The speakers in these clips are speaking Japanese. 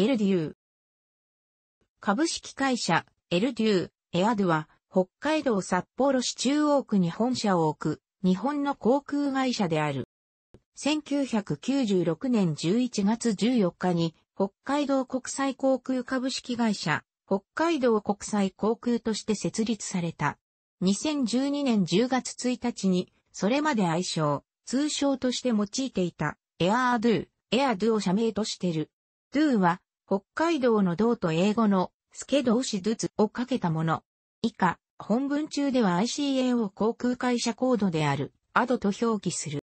エルデュー。株式会社、エルデュー、エアドゥは、北海道札幌市中央区に本社を置く、日本の航空会社である。1996年11月14日に、北海道国際航空株式会社、北海道国際航空として設立された。2012年10月1日に、それまで愛称、通称として用いていた、エアードゥ、エアドゥを社名としてる。ドゥは、北海道の道と英語の、スケドウシドツをかけたもの。以下、本文中では ICA を航空会社コードである、アドと表記する。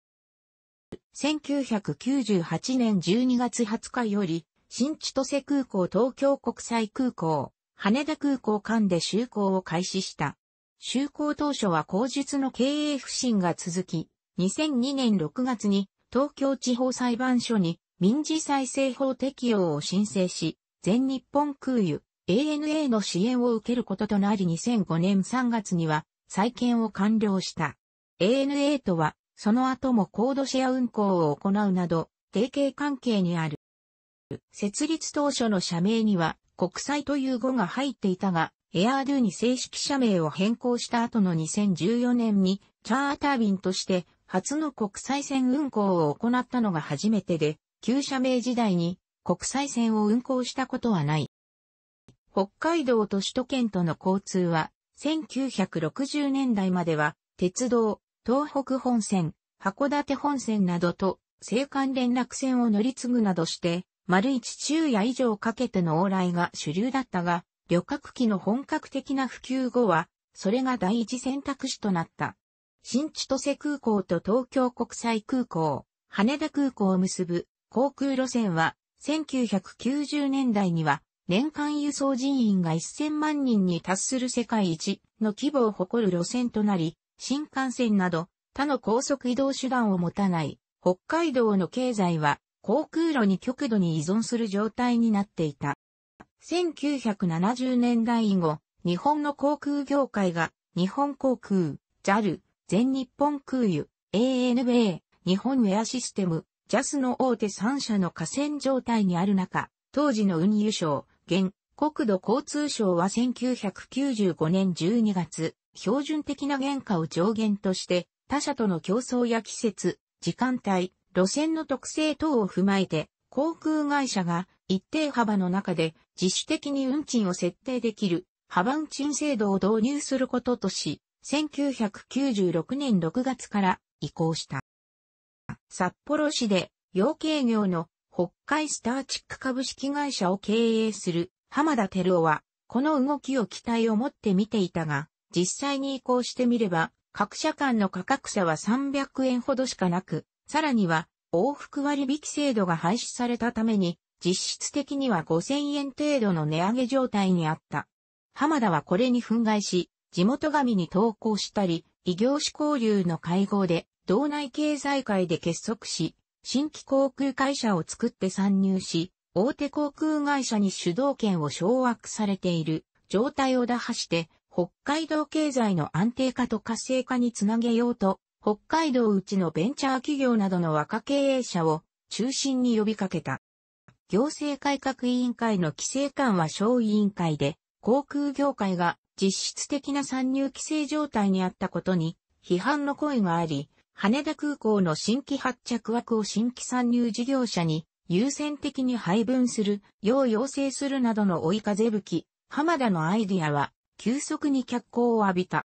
1998年12月20日より、新千歳空港東京国際空港、羽田空港間で就航を開始した。就航当初は口述の経営不振が続き、2002年6月に東京地方裁判所に民事再生法適用を申請し、全日本空輸 ANA の支援を受けることとなり2005年3月には再建を完了した。ANA とは、その後もコードシェア運行を行うなど、提携関係にある。設立当初の社名には、国際という語が入っていたが、エアードゥに正式社名を変更した後の2014年に、チャーター便として初の国際線運行を行ったのが初めてで、旧社名時代に国際線を運行したことはない。北海道と首都圏との交通は、1960年代までは、鉄道、東北本線、函館本線などと、青函連絡船を乗り継ぐなどして、丸一昼夜以上かけての往来が主流だったが、旅客機の本格的な普及後は、それが第一選択肢となった。新千歳空港と東京国際空港、羽田空港を結ぶ航空路線は、1990年代には、年間輸送人員が1000万人に達する世界一の規模を誇る路線となり、新幹線など他の高速移動手段を持たない北海道の経済は航空路に極度に依存する状態になっていた。1970年代以後、日本の航空業界が日本航空、JAL、全日本空輸、ANA、日本ウェアシステム、ジャスの大手3社の河川状態にある中、当時の運輸省、現、国土交通省は1995年12月、標準的な原価を上限として、他社との競争や季節、時間帯、路線の特性等を踏まえて、航空会社が一定幅の中で自主的に運賃を設定できる幅運賃制度を導入することとし、1996年6月から移行した。札幌市で養鶏業の北海スターチック株式会社を経営する浜田照夫は、この動きを期待を持って見ていたが、実際に移行してみれば、各社間の価格差は300円ほどしかなく、さらには往復割引制度が廃止されたために、実質的には5000円程度の値上げ状態にあった。浜田はこれに憤慨し、地元紙に投稿したり、異業種交流の会合で道内経済界で結束し、新規航空会社を作って参入し、大手航空会社に主導権を掌握されている状態を打破して、北海道経済の安定化と活性化につなげようと、北海道うちのベンチャー企業などの若経営者を中心に呼びかけた。行政改革委員会の規制官は小委員会で、航空業界が実質的な参入規制状態にあったことに批判の声があり、羽田空港の新規発着枠を新規参入事業者に優先的に配分する、よう要請するなどの追い風吹き、浜田のアイディアは、急速に脚光を浴びた。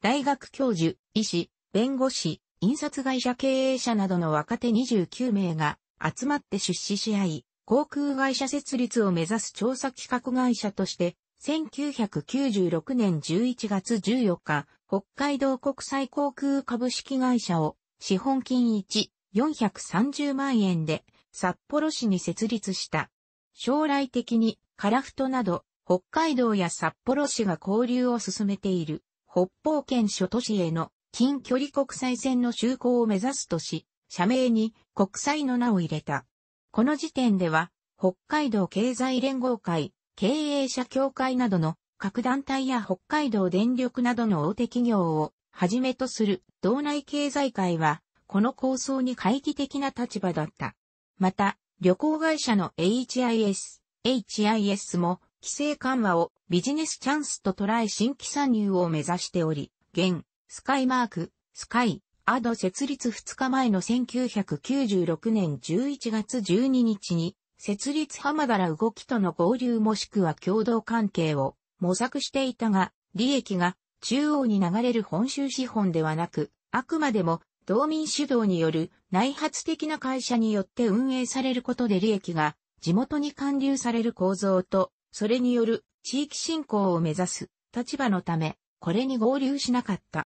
大学教授、医師、弁護士、印刷会社経営者などの若手29名が集まって出資し合い、航空会社設立を目指す調査企画会社として、1996年11月14日、北海道国際航空株式会社を資本金1、430万円で札幌市に設立した。将来的にカラフトなど北海道や札幌市が交流を進めている北方圏諸都市への近距離国際線の就航を目指すとし、社名に国際の名を入れた。この時点では北海道経済連合会、経営者協会などの各団体や北海道電力などの大手企業をはじめとする道内経済界は、この構想に懐疑的な立場だった。また、旅行会社の HIS、HIS も規制緩和をビジネスチャンスと捉え新規参入を目指しており、現、スカイマーク、スカイ、アド設立2日前の1996年11月12日に、設立浜田ら動きとの合流もしくは共同関係を模索していたが、利益が中央に流れる本州資本ではなく、あくまでも道民主導による内発的な会社によって運営されることで利益が地元に還流される構造と、それによる地域振興を目指す立場のため、これに合流しなかった。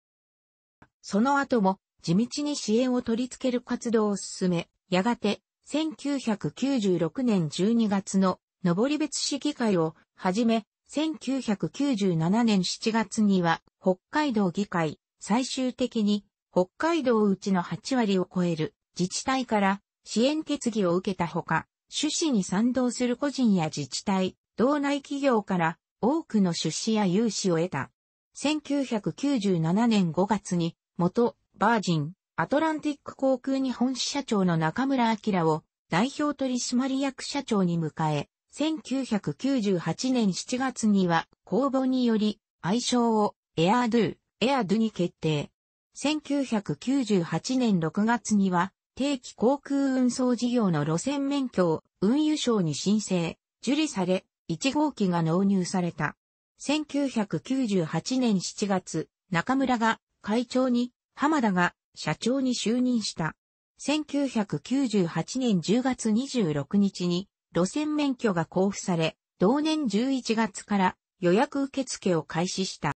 その後も地道に支援を取り付ける活動を進め、やがて1996年12月の登別市議会をはじめ1997年7月には北海道議会、最終的に北海道うちの8割を超える自治体から支援決議を受けたほか、趣旨に賛同する個人や自治体、道内企業から多くの出資や融資を得た。1997年5月に元バージンアトランティック航空日本支社長の中村明を代表取締役社長に迎え、1998年7月には公募により愛称をエアードゥ、エアドゥに決定。1998年6月には定期航空運送事業の路線免許を運輸省に申請、受理され、1号機が納入された。1998年7月、中村が会長に、浜田が社長に就任した。1998年10月26日に路線免許が交付され、同年11月から予約受付を開始した。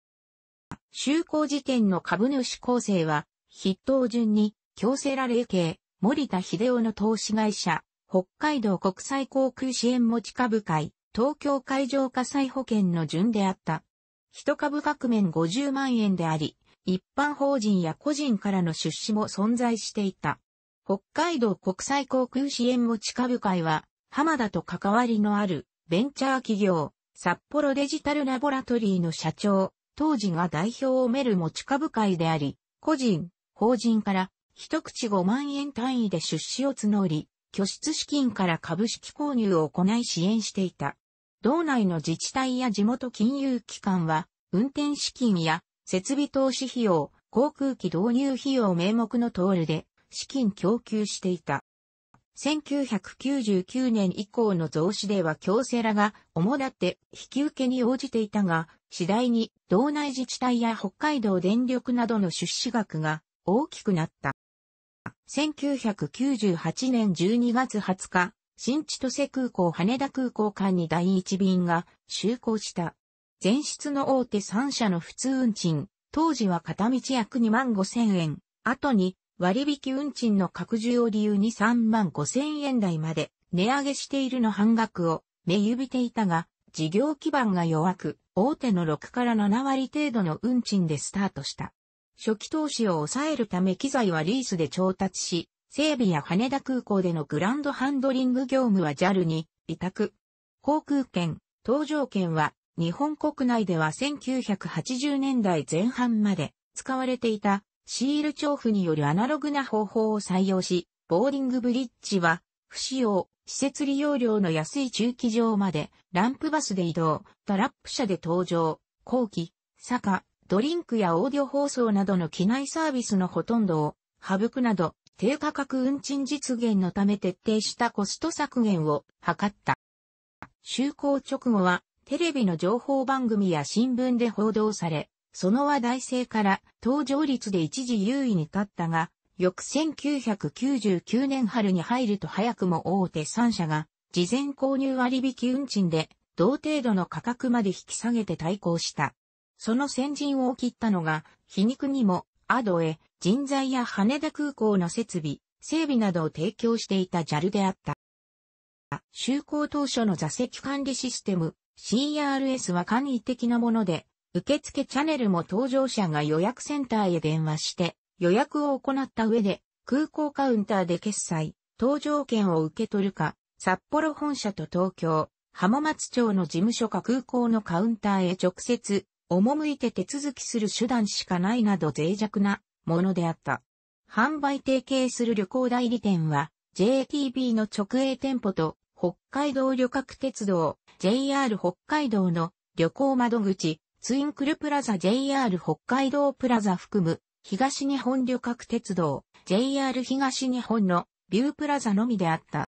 就航時点の株主構成は、筆頭順に、京セラ霊系、森田秀夫の投資会社、北海道国際航空支援持ち株会、東京海上火災保険の順であった。一株額面50万円であり、一般法人や個人からの出資も存在していた。北海道国際航空支援持ち株会は、浜田と関わりのあるベンチャー企業、札幌デジタルラボラトリーの社長、当時が代表をめる持ち株会であり、個人、法人から一口5万円単位で出資を募り、拠出資金から株式購入を行い支援していた。道内の自治体や地元金融機関は、運転資金や設備投資費用、航空機導入費用名目のトールで資金供給していた。1999年以降の増資では京セラが主だって引き受けに応じていたが、次第に道内自治体や北海道電力などの出資額が大きくなった。1998年12月20日、新千歳空港羽田空港間に第一便が就航した。前室の大手3社の普通運賃、当時は片道約2万5千円、後に割引運賃の拡充を理由に3万5千円台まで値上げしているの半額を目指していたが、事業基盤が弱く、大手の6から7割程度の運賃でスタートした。初期投資を抑えるため機材はリースで調達し、整備や羽田空港でのグランドハンドリング業務は JAL に委託。航空券、搭乗券は日本国内では1980年代前半まで使われていたシール調布によるアナログな方法を採用し、ボーリングブリッジは、不使用、施設利用料の安い駐機場まで、ランプバスで移動、トラップ車で登場、後期、坂、ドリンクやオーディオ放送などの機内サービスのほとんどを、省くなど、低価格運賃実現のため徹底したコスト削減を図った。就航直後は、テレビの情報番組や新聞で報道され、その話題性から登場率で一時優位に立ったが、翌1999年春に入ると早くも大手3社が、事前購入割引運賃で、同程度の価格まで引き下げて対抗した。その先陣を切ったのが、皮肉にも、アドへ人材や羽田空港の設備、整備などを提供していた JAL であった。就航当初の座席管理システム CRS は簡易的なもので、受付チャネルも搭乗者が予約センターへ電話して予約を行った上で空港カウンターで決済、搭乗券を受け取るか、札幌本社と東京、浜松町の事務所か空港のカウンターへ直接、赴いて手続きする手段しかないなど脆弱なものであった。販売提携する旅行代理店は JTB の直営店舗と北海道旅客鉄道 JR 北海道の旅行窓口ツインクルプラザ JR 北海道プラザ含む東日本旅客鉄道 JR 東日本のビュープラザのみであった。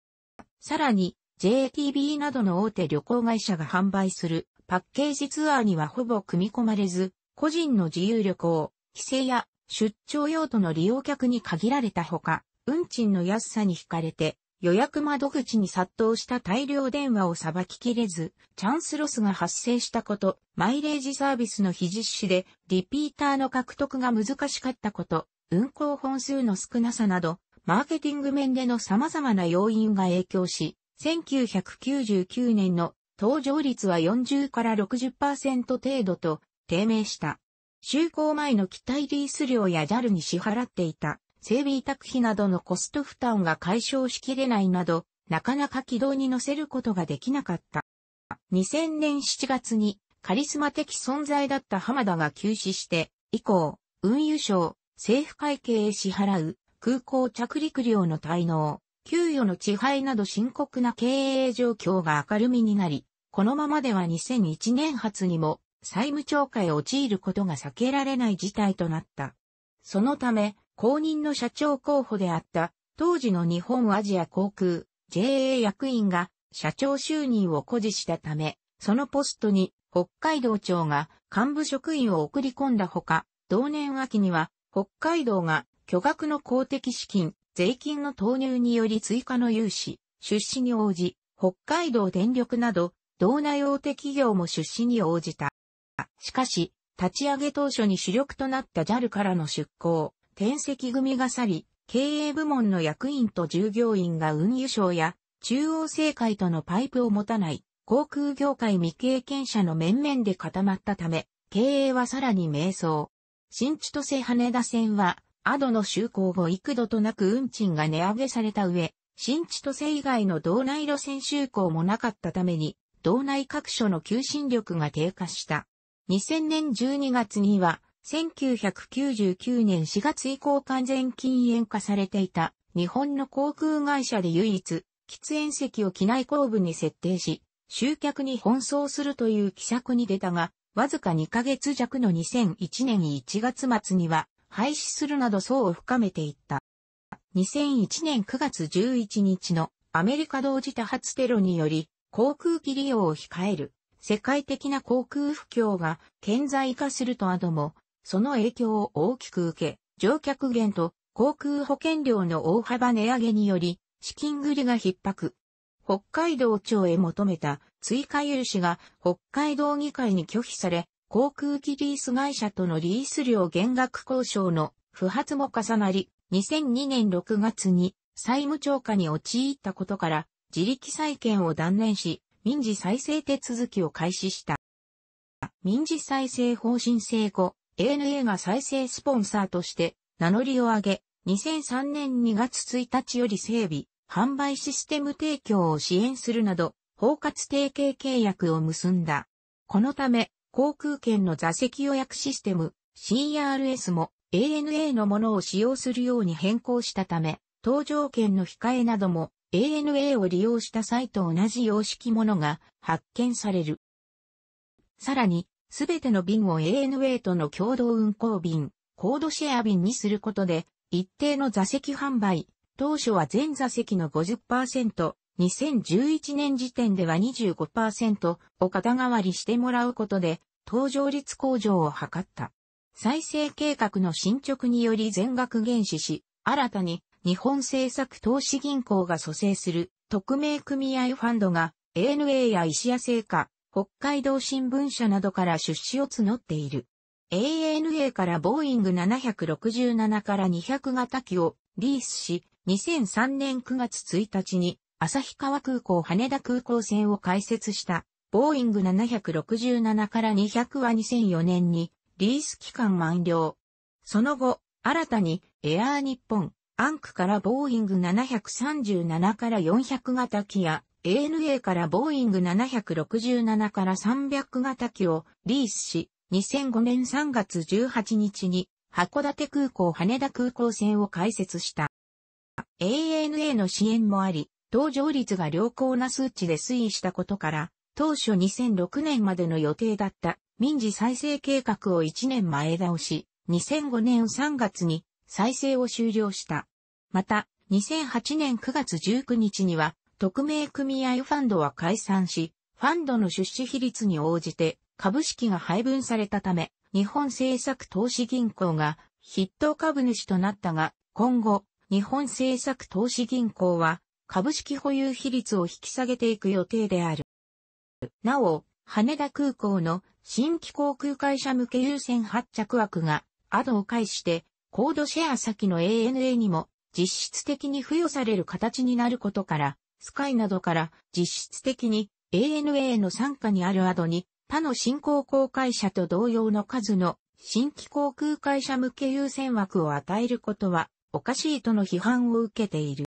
さらに JTB などの大手旅行会社が販売するパッケージツアーにはほぼ組み込まれず、個人の自由旅行、帰省や出張用途の利用客に限られたほか、運賃の安さに惹かれて予約窓口に殺到した大量電話をさばききれず、チャンスロスが発生したこと、マイレージサービスの非実施で、リピーターの獲得が難しかったこと、運行本数の少なさなど、マーケティング面での様々な要因が影響し、1999年の登場率は40から60%程度と低迷した。就航前の機体リース料や JAL に支払っていた整備委託費などのコスト負担が解消しきれないなど、なかなか軌道に乗せることができなかった。2000年7月にカリスマ的存在だった浜田が休止して、以降、運輸省、政府会計へ支払う、空港着陸料の滞納、給与の地配など深刻な経営状況が明るみになり、このままでは2001年発にも債務超過へ陥ることが避けられない事態となった。そのため、公認の社長候補であった当時の日本アジア航空 JA 役員が社長就任を誇示したため、そのポストに北海道庁が幹部職員を送り込んだほか、同年秋には北海道が巨額の公的資金、税金の投入により追加の融資、出資に応じ、北海道電力など、道内大手企業も出資に応じた。しかし、立ち上げ当初に主力となった JAL からの出向、転籍組が去り、経営部門の役員と従業員が運輸省や中央政界とのパイプを持たない航空業界未経験者の面々で固まったため、経営はさらに迷走。新千歳羽田線は、アドの就航後幾度となく運賃が値上げされた上、新千歳以外の道内路線就航もなかったために、道内各所の求心力が低下した。2000年12月には、1999年4月以降完全禁煙化されていた日本の航空会社で唯一、喫煙席を機内後部に設定し、集客に奔走するという希策に出たが、わずか2ヶ月弱の2001年1月末には廃止するなど層を深めていった。2001年9月11日のアメリカ同時多発テロにより航空機利用を控える世界的な航空不況が顕在化するとあドもその影響を大きく受け、乗客減と航空保険料の大幅値上げにより、資金繰りが逼迫。北海道庁へ求めた追加融資が北海道議会に拒否され、航空機リース会社とのリース料減額交渉の不発も重なり、2002年6月に債務超過に陥ったことから、自力再建を断念し、民事再生手続きを開始した。民事再生方針成功。ANA が再生スポンサーとして名乗りを上げ、2003年2月1日より整備、販売システム提供を支援するなど、包括提携契約を結んだ。このため、航空券の座席予約システム CRS も ANA のものを使用するように変更したため、搭乗券の控えなども ANA を利用した際と同じ様式ものが発見される。さらに、すべての便を ANA との共同運行便、コードシェア便にすることで、一定の座席販売、当初は全座席の50%、2011年時点では25%を肩代わりしてもらうことで、搭乗率向上を図った。再生計画の進捗により全額減資し、新たに日本政策投資銀行が蘇生する特命組合ファンドが ANA や石屋製菓、北海道新聞社などから出資を募っている。ANA からボーイング767から200型機をリースし、2003年9月1日に旭川空港羽田空港線を開設したボーイング767から200は2004年にリース期間満了。その後、新たにエアー日本、アンクからボーイング737から400型機や ANA からボーイング767から300型機をリースし、2005年3月18日に函館空港羽田空港線を開設した。ANA の支援もあり、搭乗率が良好な数値で推移したことから、当初2006年までの予定だった民事再生計画を1年前倒し、2005年3月に再生を終了した。また、2008年9月19日には特命組合ファンドは解散し、ファンドの出資比率に応じて株式が配分されたため、日本政策投資銀行が筆頭株主となったが、今後、日本政策投資銀行は株式保有比率を引き下げていく予定である。なお、羽田空港の新規航空会社向け優先発着枠が、アドを介して、コードシェア先の ANA にも実質的に付与される形になることから、スカイなどから実質的に ANA の傘下にあるアドに他の新興航海者と同様の数の新規航空会社向け優先枠を与えることはおかしいとの批判を受けている。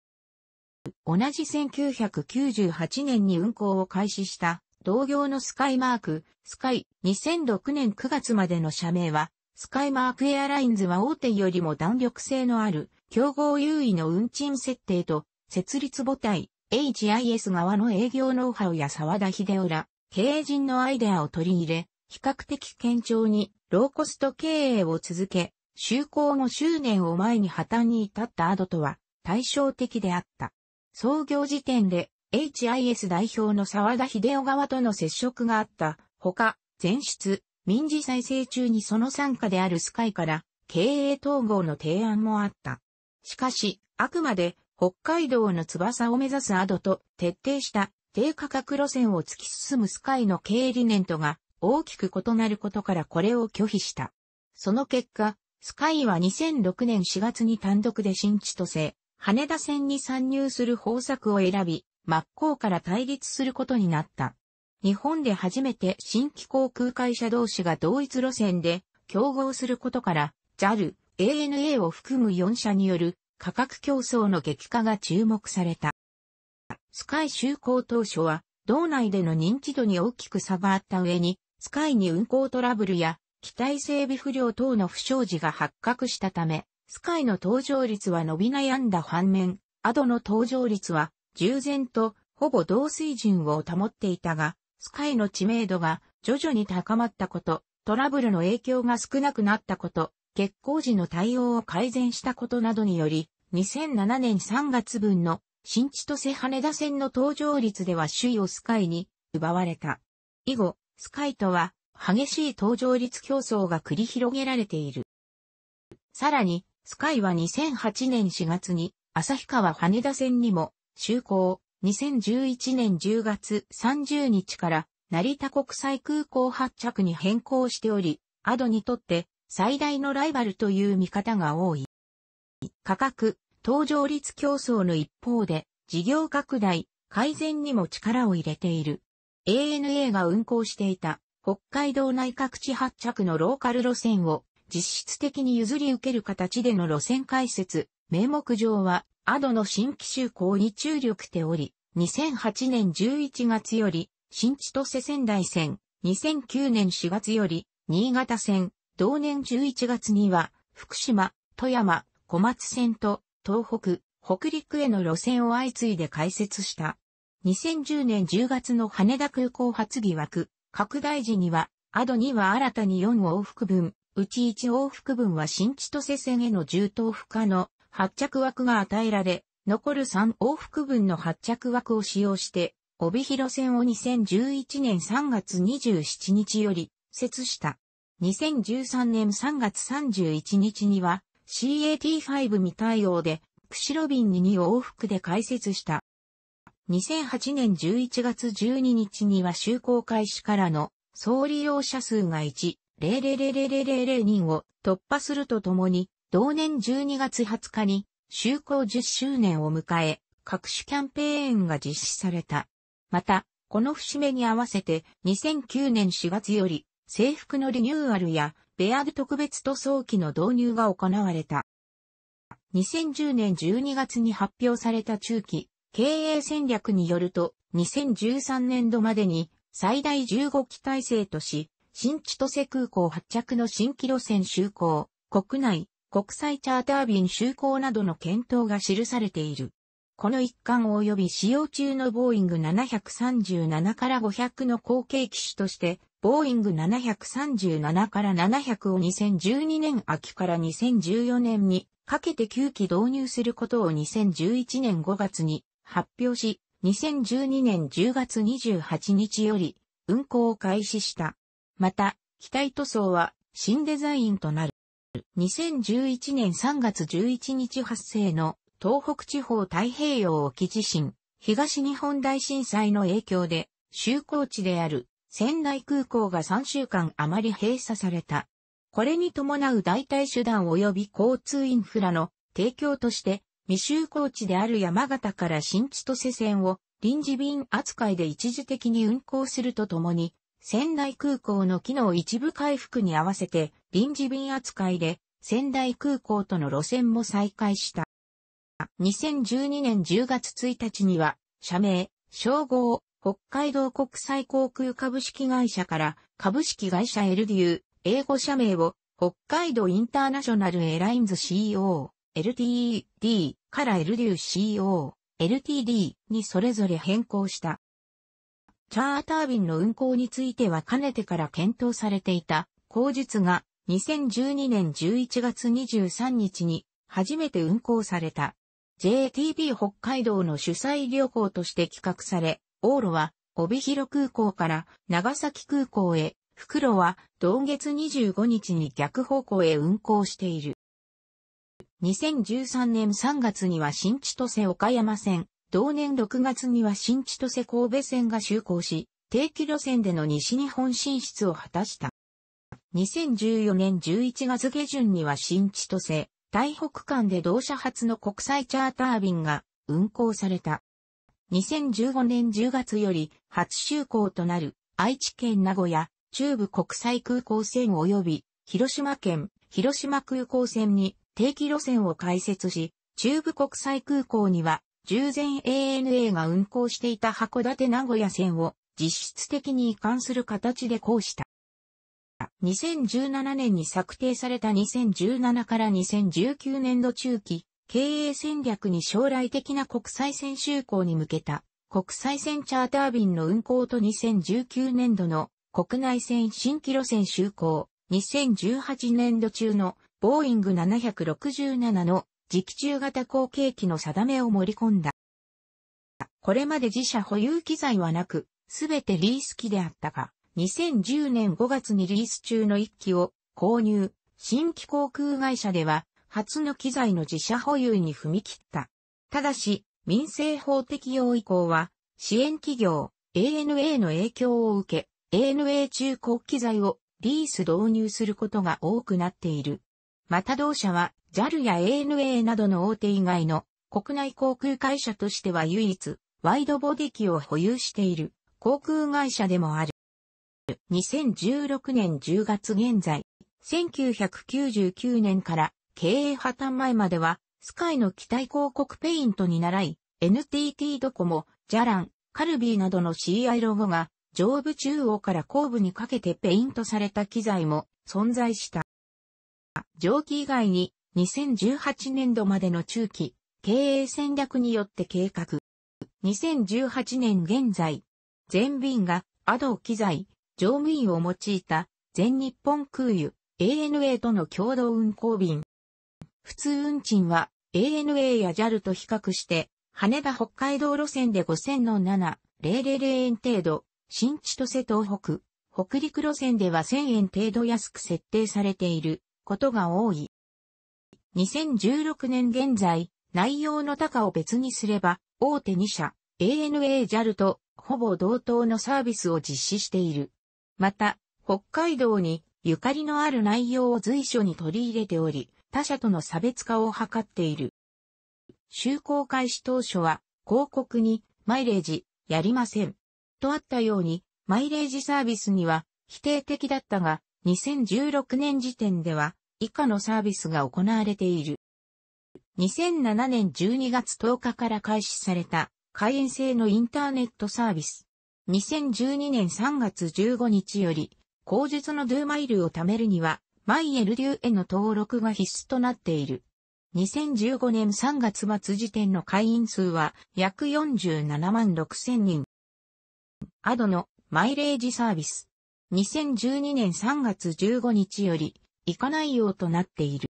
同じ1998年に運行を開始した同業のスカイマーク、スカイ2006年9月までの社名はスカイマークエアラインズは大手よりも弾力性のある競合優位の運賃設定と設立母体 HIS 側の営業ノウハウや沢田秀夫ら、経営陣のアイデアを取り入れ、比較的堅調にローコスト経営を続け、就航後執念を前に破綻に至ったアドとは対照的であった。創業時点で HIS 代表の沢田秀夫側との接触があったほか、前出、民事再生中にその参加であるスカイから経営統合の提案もあった。しかし、あくまで北海道の翼を目指すアドと徹底した低価格路線を突き進むスカイの経営理念とが大きく異なることからこれを拒否した。その結果、スカイは2006年4月に単独で新千歳、羽田線に参入する方策を選び、真っ向から対立することになった。日本で初めて新規航空会社同士が同一路線で競合することから、JAL、ANA を含む4社による価格競争の激化が注目された。スカイ就航当初は、道内での認知度に大きく差があった上に、スカイに運航トラブルや、機体整備不良等の不祥事が発覚したため、スカイの搭乗率は伸び悩んだ反面、アドの搭乗率は、従前とほぼ同水準を保っていたが、スカイの知名度が徐々に高まったこと、トラブルの影響が少なくなったこと、結光時の対応を改善したことなどにより、2007年3月分の新千歳羽田線の搭乗率では首位をスカイに奪われた。以後、スカイとは激しい搭乗率競争が繰り広げられている。さらに、スカイは2008年4月に旭川羽田線にも就航、2011年10月30日から成田国際空港発着に変更しており、アドにとって最大のライバルという見方が多い。価格、登場率競争の一方で、事業拡大、改善にも力を入れている。ANA が運行していた北海道内各地発着のローカル路線を実質的に譲り受ける形での路線開設、名目上は、アドの新規就航に注力しており、2008年11月より、新千歳仙台線、2009年4月より、新潟線、同年11月には、福島、富山、小松線と、東北、北陸への路線を相次いで開設した。2010年10月の羽田空港発疑惑、拡大時には、アドには新たに4往復分、うち1往復分は新千歳線への重等負荷の発着枠が与えられ、残る3往復分の発着枠を使用して、帯広線を2011年3月27日より、設した。2013年3月31日には CAT5 未対応で釧路便に2往復で開設した。2008年11月12日には就航開始からの総利用者数が1,000,000人を突破するとともに、同年12月20日に就航10周年を迎え、各種キャンペーンが実施された。また、この節目に合わせて2009年4月より制服のリニューアルや、ベアード特別塗装機の導入が行われた。2010年12月に発表された中期経営戦略によると、2013年度までに最大15機体制とし、新千歳空港発着の新規路線就航、国内、国際チャーター便就航などの検討が記されている。この一環及び使用中のボーイング737から500の後継機種としてボーイング737から700を2012年秋から2014年にかけて9機導入することを2011年5月に発表し、2012年10月28日より運行を開始した。また、機体塗装は新デザインとなる。2011年3月11日発生の東北地方太平洋沖地震、東日本大震災の影響で、就航地である仙台空港が3週間余り閉鎖された。これに伴う代替手段及び交通インフラの提供として、未就航地である山形から新千歳線を臨時便扱いで一時的に運航するとともに、仙台空港の機能一部回復に合わせて臨時便扱いで仙台空港との路線も再開した。2012年10月1日には、社名、称号、北海道国際航空株式会社から株式会社エルデュー、英語社名を北海道インターナショナルエラインズ CO、LTD からエルデュー CO、LTD にそれぞれ変更した。チャーター便の運航についてはかねてから検討されていた、口述が2012年11月23日に初めて運航された。JTB 北海道の主催旅行として企画され、往路は帯広空港から長崎空港へ、袋は同月25日に逆方向へ運行している。2013年3月には新千歳岡山線、同年6月には新千歳神戸線が就航し、定期路線での西日本進出を果たした。2014年11月下旬には新千歳、台北間で同社発の国際チャーター便が運行された。2015年10月より初就航となる愛知県名古屋中部国際空港線及び広島県広島空港線に定期路線を開設し、中部国際空港には従前 ANA が運航していた函館名古屋線を実質的に移管する形で行した。2017年に策定された2017から2019年度中期経営戦略に将来的な国際線就航に向けた国際線チャーター便の運航と2019年度の国内線新規路線就航、2018年度中のボーイング767の磁気中型後継機の定めを盛り込んだ。これまで自社保有機材はなく、すべてリース機であったが、2010年5月にリース中の1機を購入、新規航空会社では初の機材の自社保有に踏み切った。ただし、民政法適用以降は、支援企業、ANA の影響を受け、ANA 中古機材をリース導入することが多くなっている。また同社は JAL や ANA などの大手以外の国内航空会社としては唯一ワイドボディ機を保有している航空会社でもある。2016年10月現在、1999年から経営破綻前までは、スカイの機体広告ペイントに習い、NTT ドコモ、ジャラン、カルビーなどの CI ロゴが、上部中央から後部にかけてペイントされた機材も存在した。蒸気以外に、2018年度までの中期、経営戦略によって計画。2018年現在、全便がアド機材、乗務員を用いた全日本空輸、ANA との共同運航便、普通運賃は ANA や JAL と比較して、羽田北海道路線で5000の7000円程度、新千歳東北、北陸路線では1000円程度安く設定されていることが多い。2016年現在、内容の高を別にすれば、大手2社、ANA JAL とほぼ同等のサービスを実施している。また、北海道にゆかりのある内容を随所に取り入れており、他者との差別化を図っている。就航開始当初は、広告に、マイレージ、やりません。とあったように、マイレージサービスには、否定的だったが、2016年時点では、以下のサービスが行われている。2007年12月10日から開始された、会員制のインターネットサービス。2012年3月15日より、口述のドゥーマイルを貯めるには、マイエル流への登録が必須となっている。2015年3月末時点の会員数は約47万6千人。アドのマイレージサービス。2012年3月15日より以下内容となっている。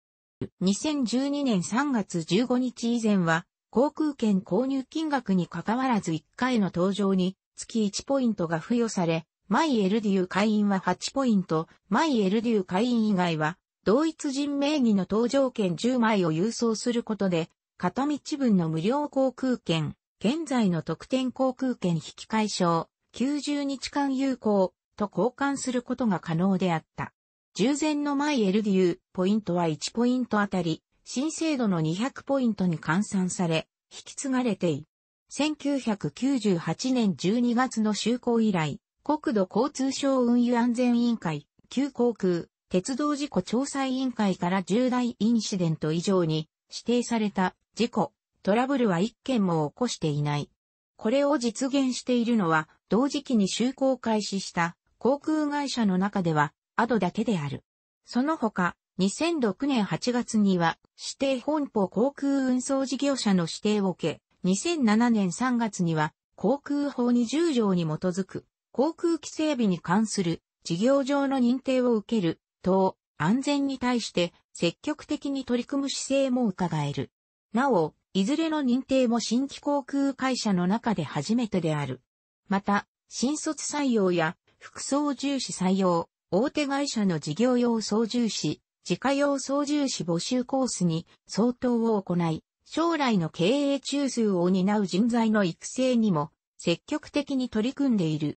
2012年3月15日以前は航空券購入金額に関わらず1回の登場に月1ポイントが付与され、マイエルデュー会員は8ポイント、マイエルデュー会員以外は、同一人名義の搭乗券10枚を郵送することで、片道分の無料航空券、現在の特典航空券引き換え証、90日間有効と交換することが可能であった。従前のマイエルデュー、ポイントは1ポイントあたり、新制度の200ポイントに換算され、引き継がれてい。1998年12月の就航以来、国土交通省運輸安全委員会、旧航空、鉄道事故調査委員会から重大インシデント以上に指定された事故、トラブルは一件も起こしていない。これを実現しているのは、同時期に就航開始した航空会社の中では、アドだけである。その他、2006年8月には、指定本舗航空運送事業者の指定を受け、2007年3月には、航空法20条に基づく、航空規制日に関する事業上の認定を受ける等安全に対して積極的に取り組む姿勢も伺える。なお、いずれの認定も新規航空会社の中で初めてである。また、新卒採用や副操縦士採用、大手会社の事業用操縦士、自家用操縦士募集コースに相当を行い、将来の経営中枢を担う人材の育成にも積極的に取り組んでいる。